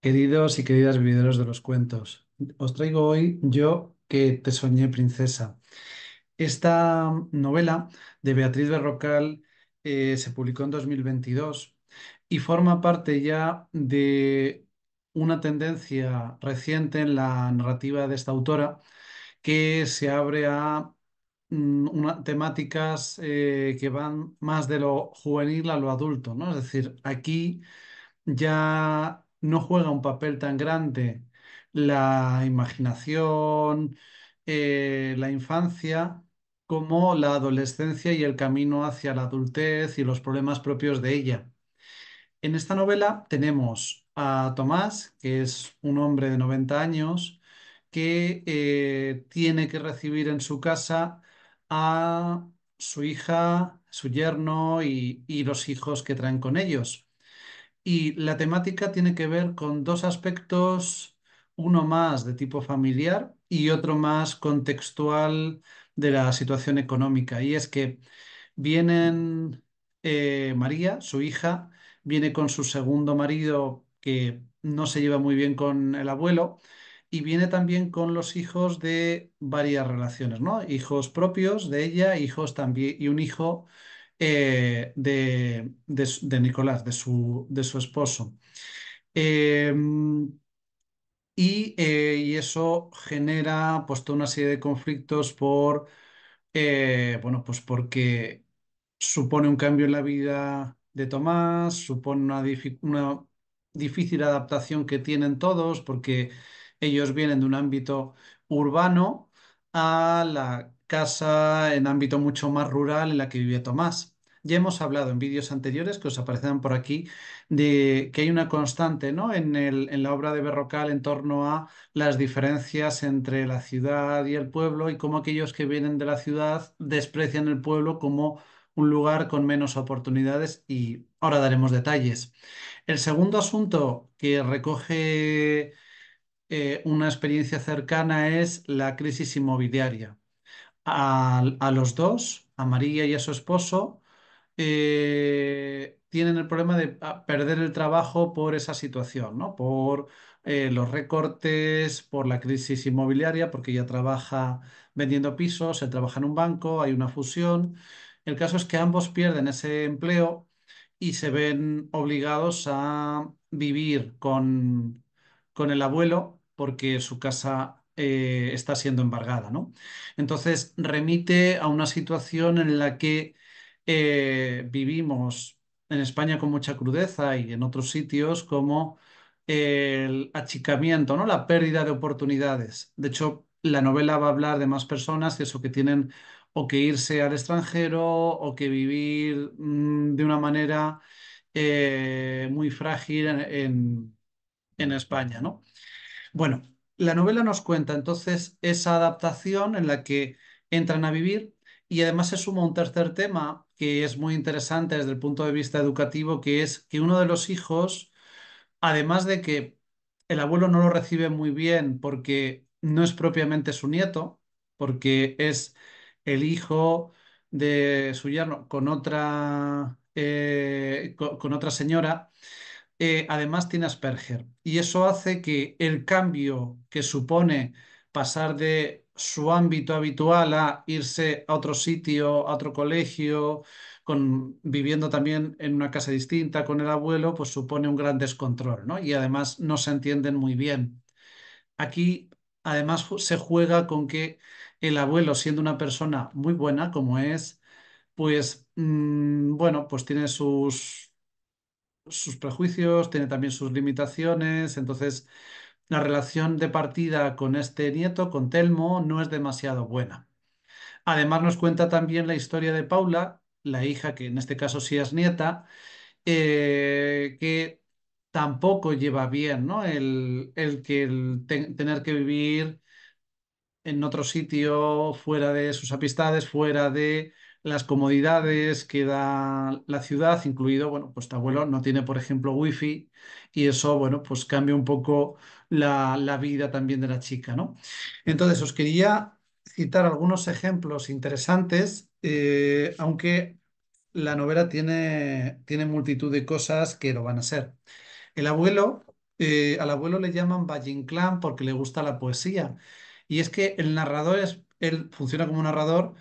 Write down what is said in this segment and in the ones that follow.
Queridos y queridas vividores de los cuentos, os traigo hoy Yo que te soñé princesa. Esta novela de Beatriz Berrocal eh, se publicó en 2022 y forma parte ya de una tendencia reciente en la narrativa de esta autora que se abre a mm, una- temáticas eh, que van más de lo juvenil a lo adulto, ¿no? Es decir, aquí ya no juega un papel tan grande la imaginación, eh, la infancia, como la adolescencia y el camino hacia la adultez y los problemas propios de ella. En esta novela tenemos a Tomás, que es un hombre de 90 años, que eh, tiene que recibir en su casa a su hija, su yerno y los hijos que traen con ellos. Y la temática tiene que ver con dos aspectos, uno más de tipo familiar y otro más contextual de la situación económica. Y es que vienen eh, María, su hija, viene con su segundo marido que no se lleva muy bien con el abuelo y viene también con los hijos de varias relaciones, ¿no? Hijos propios de ella, hijos también y un hijo eh, de, Nicolás, de su, de su esposo. Em, eh, y, eso genera pues, toda una serie de conflictos por, eh, bueno, pues porque supone un cambio en la vida de Tomás, supone una, una difícil adaptación que tienen todos porque ellos vienen de un ámbito urbano a la casa en ámbito mucho más rural en la que vive Tomás. Ya hemos hablado en vídeos anteriores que os aparecerán por aquí de que hay una constante ¿no? en, el, en la obra de Berrocal en torno a las diferencias entre la ciudad y el pueblo y cómo aquellos que vienen de la ciudad desprecian el pueblo como un lugar con menos oportunidades y ahora daremos detalles. El segundo asunto que recoge eh, una experiencia cercana es la crisis inmobiliaria a, los dos, a María y a su esposo, eh, tienen el problema de ah, perder el trabajo por esa situación, ¿no? Por eh, los recortes, por la crisis inmobiliaria, porque ella trabaja vendiendo pisos, él trabaja en un banco, hay una fusión. El caso es que ambos pierden ese empleo y se ven obligados a vivir con, con el abuelo porque su casa eh, está siendo embargada. ¿no? Entonces, remite a una situación en la que eh, vivimos en España con mucha crudeza y en otros sitios como el achicamiento, ¿no? la pérdida de oportunidades. De hecho, la novela va a hablar de más personas, eso que tienen o que irse al extranjero o que vivir mm, de una manera eh, muy frágil en, en España. ¿no? Bueno, la novela nos cuenta entonces esa adaptación en la que entran a vivir y además se suma un tercer tema que es muy interesante desde el punto de vista educativo, que es que uno de los hijos, además de que el abuelo no lo recibe muy bien porque no es propiamente su nieto, porque es el hijo de su yerno con otra, eh, con otra señora, eh, además tiene Asperger y eso hace que el cambio que supone pasar de su ámbito habitual a irse a otro sitio, a otro colegio, con, viviendo también en una casa distinta con el abuelo, pues supone un gran descontrol, ¿no? Y además no se entienden muy bien. Aquí además se juega con que el abuelo, siendo una persona muy buena como es, pues mm, bueno, pues tiene sus sus prejuicios, tiene también sus limitaciones, entonces la relación de partida con este nieto, con Telmo, no es demasiado buena. Además nos cuenta también la historia de Paula, la hija que en este caso sí es nieta, eh, que tampoco lleva bien ¿no? el, que el tener que vivir en otro sitio, fuera de sus amistades, fuera de las comodidades que da la ciudad, incluido, bueno, pues tu abuelo no tiene, por ejemplo, wifi y eso, bueno, pues cambia un poco la, vida también de la chica, ¿no? Entonces, os quería citar algunos ejemplos interesantes, eh, aunque la novela tiene, tiene multitud de cosas que lo van a ser. El abuelo, eh, al abuelo le llaman Valle porque le gusta la poesía. Y es que el narrador es, él funciona como narrador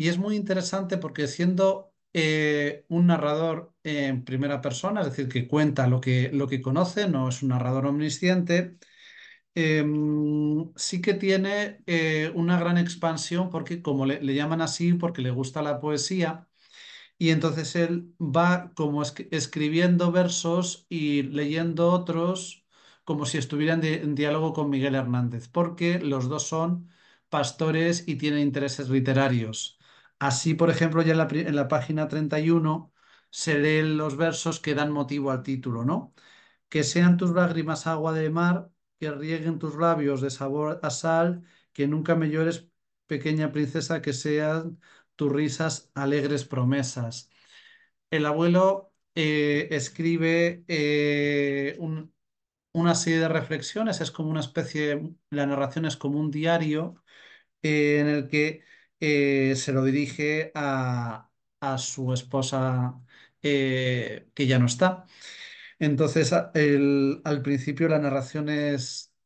y es muy interesante porque siendo eh, un narrador en primera persona, es decir, que cuenta lo que, lo que conoce, no es un narrador omnisciente, em, sí que tiene eh, una gran expansión porque, como le, llaman así, porque le gusta la poesía, y entonces él va como escribiendo versos y leyendo otros como si estuvieran en diálogo con Miguel Hernández, porque los dos son pastores y tienen intereses literarios. Así, por ejemplo, ya en la, página 31 se leen los versos que dan motivo al título, ¿no? Que sean tus lágrimas agua de mar, que rieguen tus labios de sabor a sal, que nunca me llores, pequeña princesa, que sean tus risas alegres promesas. El abuelo eh, escribe eh, una serie de reflexiones, es como una especie, la narración es como un diario eh, en el que eh, se lo dirige a, su esposa eh, que ya no está. Entonces, al principio la narración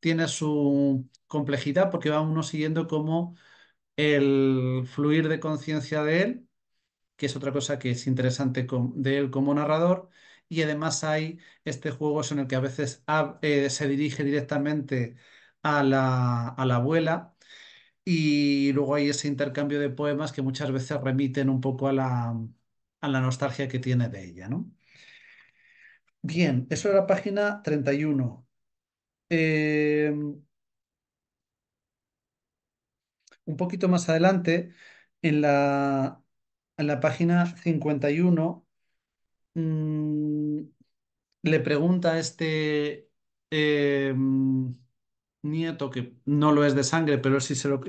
tiene su complejidad porque va uno siguiendo como el fluir de conciencia de él, que es otra cosa que es interesante de él como narrador, y además hay este juego en el que a veces eh, se dirige directamente a la abuela y luego hay ese intercambio de poemas que muchas veces remiten un poco a la, nostalgia que tiene de ella, ¿no? Bien, eso era la página 31. Em, un poquito más adelante, en la, la página 51, mm, le pregunta este, em, nieto, que no lo es de sangre, pero sí se, lo,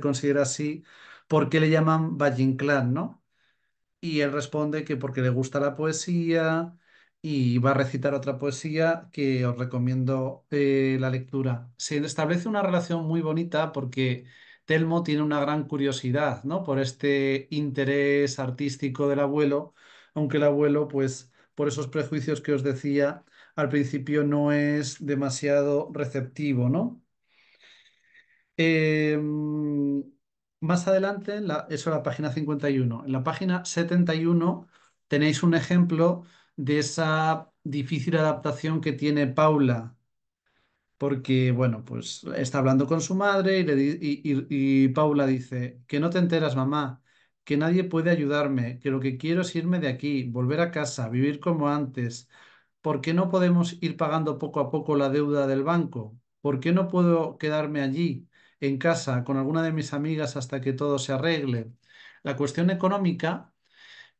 considera así, ¿por qué le llaman Vallinclán, no? Y él responde que porque le gusta la poesía y va a recitar otra poesía que os recomiendo eh, la lectura. Se establece una relación muy bonita porque Telmo tiene una gran curiosidad, ¿no? Por este interés artístico del abuelo, aunque el abuelo, pues, por esos prejuicios que os decía, al principio no es demasiado receptivo, ¿no? Em, más adelante, eso es la página 51. En la página 71 tenéis un ejemplo de esa difícil adaptación que tiene Paula, porque, bueno, pues está hablando con su madre y, y Paula dice, que no te enteras, mamá, que nadie puede ayudarme, que lo que quiero es irme de aquí, volver a casa, vivir como antes, ¿Por qué no podemos ir pagando poco a poco la deuda del banco? ¿Por qué no puedo quedarme allí, en casa, con alguna de mis amigas hasta que todo se arregle? La cuestión económica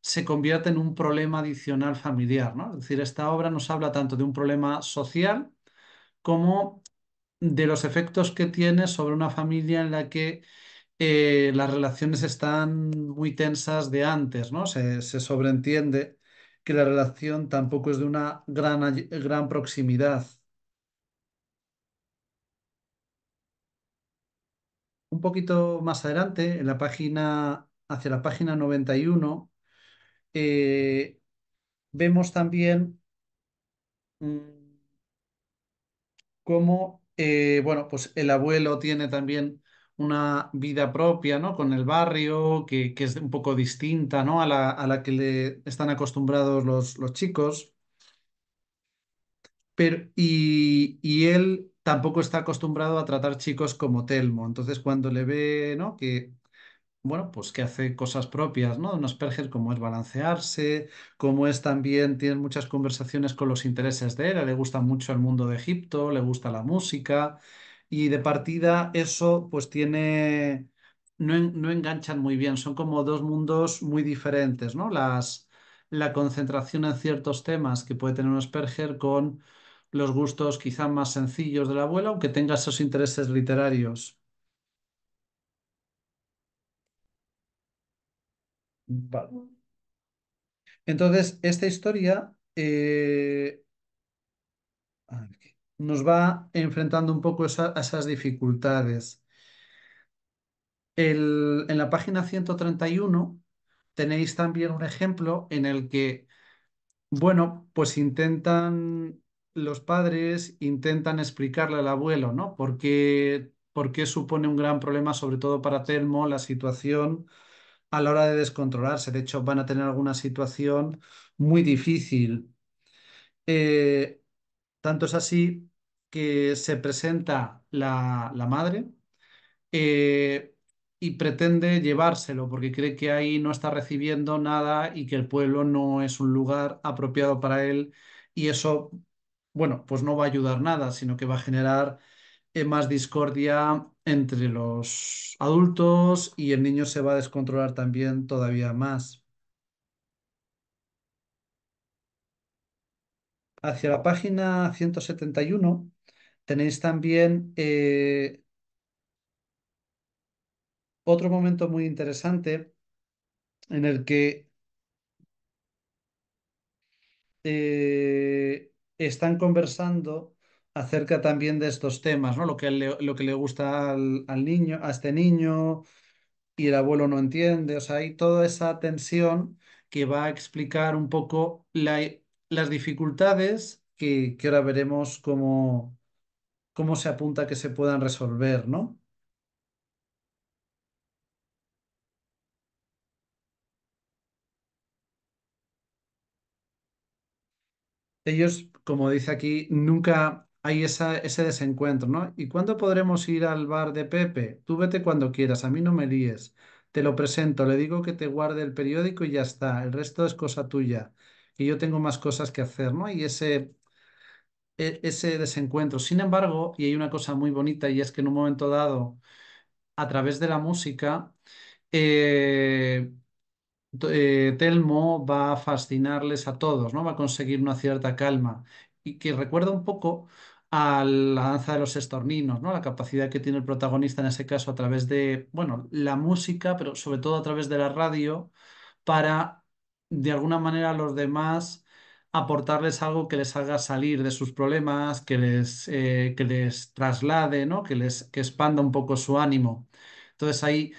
se convierte en un problema adicional familiar, ¿no? Es decir, esta obra nos habla tanto de un problema social como de los efectos que tiene sobre una familia en la que eh, las relaciones están muy tensas de antes, ¿no? Se, se sobreentiende que la relación tampoco es de una gran, gran proximidad. Un poquito más adelante, en la página, hacia la página 91, eh, vemos también mm, cómo, eh, bueno, pues el abuelo tiene también una vida propia, ¿no? Con el barrio, que, es un poco distinta, ¿no? A la, que le están acostumbrados los, los chicos. Pero, y, él tampoco está acostumbrado a tratar chicos como Telmo. Entonces, cuando le ve, ¿no? Que, bueno, pues que hace cosas propias, ¿no? De un Asperger, como es balancearse, como es también, tiene muchas conversaciones con los intereses de él, le gusta mucho el mundo de Egipto, le gusta la música y de partida eso pues tiene, no, enganchan muy bien, son como dos mundos muy diferentes, ¿no? Las, la concentración en ciertos temas que puede tener un Asperger con los gustos quizá más sencillos de la abuela, aunque tenga esos intereses literarios. Entonces, esta historia... Eh, Aquí nos va enfrentando un poco a esas dificultades. en la página 131 tenéis también un ejemplo en el que, bueno, pues intentan los padres, intentan explicarle al abuelo, ¿no? ¿Por qué, supone un gran problema, sobre todo para Telmo, la situación a la hora de descontrolarse? De hecho, van a tener alguna situación muy difícil. Eh, tanto es así que se presenta la, madre eh, y pretende llevárselo porque cree que ahí no está recibiendo nada y que el pueblo no es un lugar apropiado para él y eso, bueno, pues no va a ayudar nada, sino que va a generar eh, más discordia entre los adultos y el niño se va a descontrolar también todavía más. hacia la página 171 tenéis también eh, otro momento muy interesante en el que eh, están conversando acerca también de estos temas, ¿no? Lo que le, lo que le gusta al, niño, a este niño, y el abuelo no entiende. O sea, hay toda esa tensión que va a explicar un poco la, las dificultades que, ahora veremos cómo, cómo se apunta que se puedan resolver, ¿no? Ellos, como dice aquí, nunca hay esa, ese desencuentro, ¿no? ¿Y cuándo podremos ir al bar de Pepe? Tú vete cuando quieras, a mí no me líes. Te lo presento, le digo que te guarde el periódico y ya está, el resto es cosa tuya yo tengo más cosas que hacer, ¿no? Y ese, e-, ese desencuentro. Sin embargo, y hay una cosa muy bonita y es que en un momento dado, a través de la música, eh, eh, Telmo va a fascinarles a todos, ¿no? Va a conseguir una cierta calma y que recuerda un poco a la danza de los estorninos, ¿no? La capacidad que tiene el protagonista en ese caso a través de, bueno, la música, pero sobre todo a través de la radio para de alguna manera a los demás aportarles algo que les haga salir de sus problemas, que les, eh, que les traslade, ¿no? que les que expanda un poco su ánimo. Entonces ahí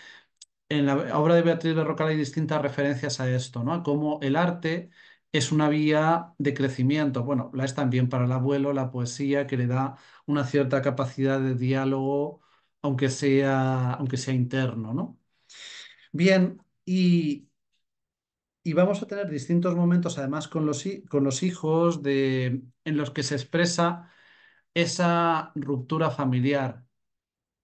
en la obra de Beatriz Berrocal hay distintas referencias a esto, ¿no? a cómo el arte es una vía de crecimiento. Bueno, la es también para el abuelo, la poesía, que le da una cierta capacidad de diálogo, aunque sea, aunque sea interno, ¿no? Bien, y y vamos a tener distintos momentos, además, con los, con los hijos, de, en los que se expresa esa ruptura familiar.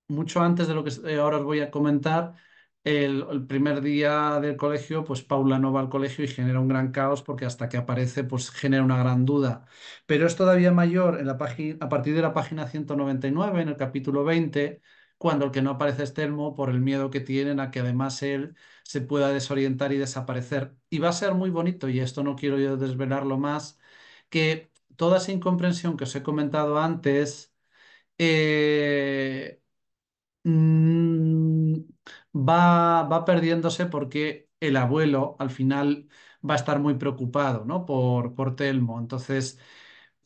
Mucho antes de lo que eh, ahora os voy a comentar, el, primer día del colegio, pues Paula no va al colegio y genera un gran caos porque hasta que aparece, pues genera una gran duda. Pero es todavía mayor en la a partir de la página 199, en el capítulo 20, cuando el que no aparece es Telmo por el miedo que tienen a que además él se pueda desorientar y desaparecer. Y va a ser muy bonito, y esto no quiero yo desvelarlo más, que toda esa incomprensión que os he comentado antes eh, mm, va, perdiéndose porque el abuelo al final va a estar muy preocupado ¿no? por, por Telmo. Entonces,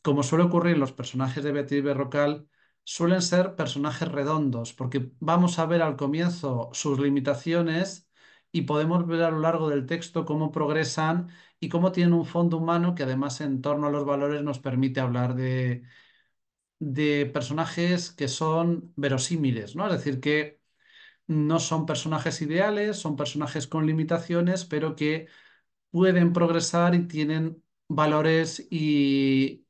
como suele ocurrir en los personajes de Beatriz Berrocal, suelen ser personajes redondos, porque vamos a ver al comienzo sus limitaciones y podemos ver a lo largo del texto cómo progresan y cómo tienen un fondo humano que además en torno a los valores nos permite hablar de, de personajes que son verosímiles, ¿no? Es decir, que no son personajes ideales, son personajes con limitaciones, pero que pueden progresar y tienen valores y,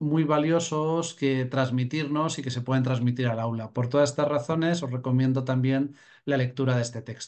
muy valiosos que transmitirnos y que se pueden transmitir al aula. Por todas estas razones, os recomiendo también la lectura de este texto.